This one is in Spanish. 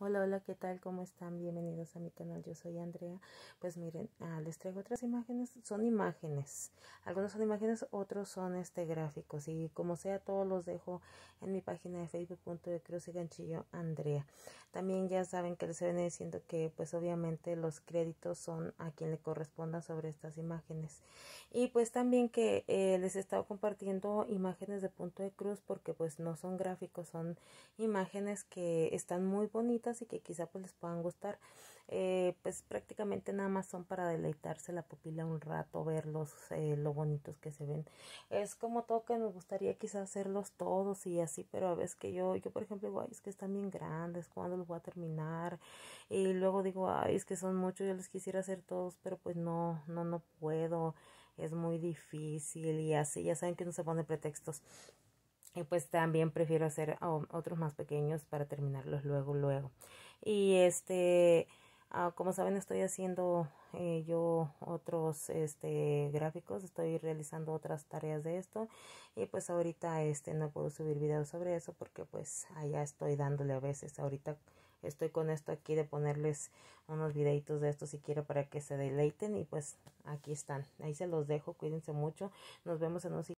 Hola, hola, ¿qué tal? ¿Cómo están? Bienvenidos a mi canal, yo soy Andrea. Pues miren, ah, les traigo otras imágenes, son imágenes, algunos son imágenes, otros son este gráficos y como sea todos los dejo en mi página de facebook punto de Cruz y Ganchillo Andrea. También ya saben que les viene diciendo que pues obviamente los créditos son a quien le corresponda sobre estas imágenes y pues también que eh, les he estado compartiendo imágenes de punto de cruz porque pues no son gráficos, son imágenes que están muy bonitas y que quizá pues les puedan gustar. Eh, pues prácticamente nada más son para deleitarse la pupila un rato, verlos eh, lo bonitos que se ven. Es como todo que me gustaría quizá hacerlos todos y así, pero a veces que yo, yo por ejemplo digo, ay, es que están bien grandes, ¿cuándo los voy a terminar? Y luego digo, ay, es que son muchos, yo les quisiera hacer todos, pero pues no, no, no puedo, es muy difícil y así, ya saben que no se pone pretextos. Y pues también prefiero hacer um, otros más pequeños para terminarlos luego, luego. Y este, ah, como saben, estoy haciendo eh, yo otros este, gráficos, estoy realizando otras tareas de esto. Y pues ahorita este, no puedo subir videos sobre eso porque pues allá estoy dándole a veces. Ahorita estoy con esto aquí de ponerles unos videitos de esto si quiero para que se deleiten. Y pues aquí están. Ahí se los dejo. Cuídense mucho. Nos vemos en un